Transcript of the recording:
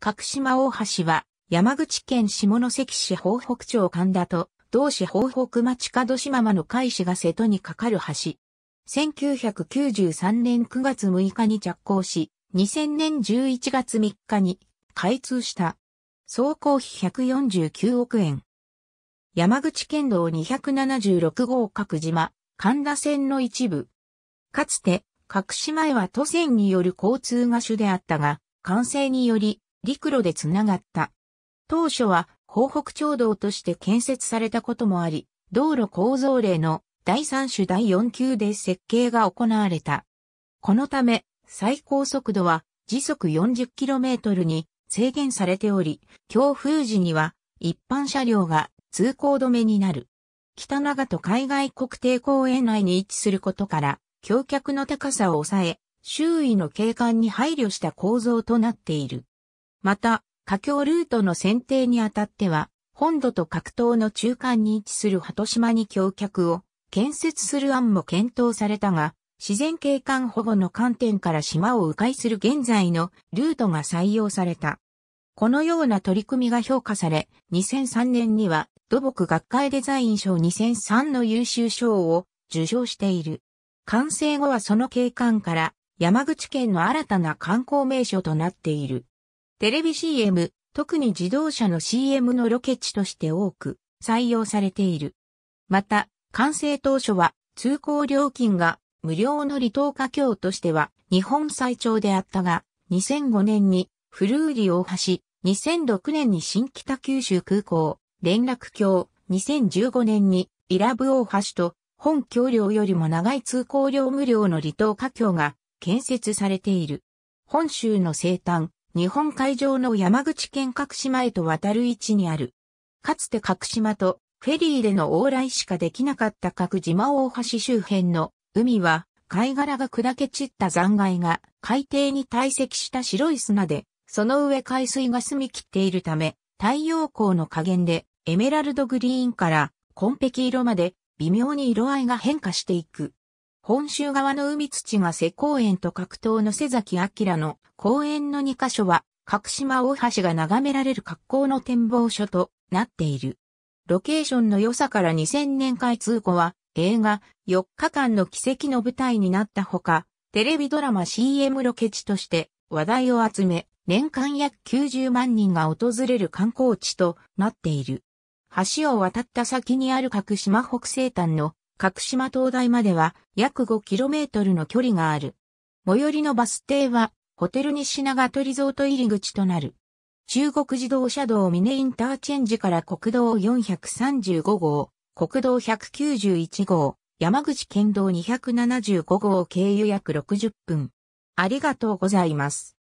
角島大橋は、山口県下関市北北町神田と、同市北北町門島間の海市が瀬戸に架かる橋。1993年9月6日に着工し、2000年11月3日に開通した。総工費149億円。山口県道276号角島、神田線の一部。かつて、角島へは都線による交通が主であったが、完成により、陸路でつながった。当初は、広北町道として建設されたこともあり、道路構造例の第3種第4級で設計が行われた。このため、最高速度は時速 40km に制限されており、強風時には一般車両が通行止めになる。北長と海外国定公園内に位置することから、橋脚の高さを抑え、周囲の景観に配慮した構造となっている。また、華橋ルートの選定にあたっては、本土と格闘の中間に位置する鳩島に橋脚を建設する案も検討されたが、自然景観保護の観点から島を迂回する現在のルートが採用された。このような取り組みが評価され、2003年には土木学会デザイン賞2003の優秀賞を受賞している。完成後はその景観から山口県の新たな観光名所となっている。テレビ CM、特に自動車の CM のロケ地として多く採用されている。また、完成当初は通行料金が無料の離島架橋としては日本最長であったが、2005年にフルーリ大橋、2006年に新北九州空港、連絡橋、2015年にイラブ大橋と本橋梁よりも長い通行料無料の離島架橋が建設されている。本州の西端、日本海上の山口県各島へと渡る位置にある。かつて各島とフェリーでの往来しかできなかった各島大橋周辺の海は貝殻が砕け散った残骸が海底に堆積した白い砂で、その上海水が澄み切っているため、太陽光の加減でエメラルドグリーンから紺碧色まで微妙に色合いが変化していく。本州側の海土が瀬公園と格闘の瀬崎明の公園の2カ所は、角島大橋が眺められる格好の展望所となっている。ロケーションの良さから2000年開通後は、映画、4日間の奇跡の舞台になったほか、テレビドラマ CM ロケ地として話題を集め、年間約90万人が訪れる観光地となっている。橋を渡った先にある角島北西端の角島灯台までは約 5km の距離がある。最寄りのバス停はホテル西長鳥、リゾート入り口となる。中国自動車道峰インターチェンジから国道435号、国道191号、山口県道275号を経由約60分。ありがとうございます。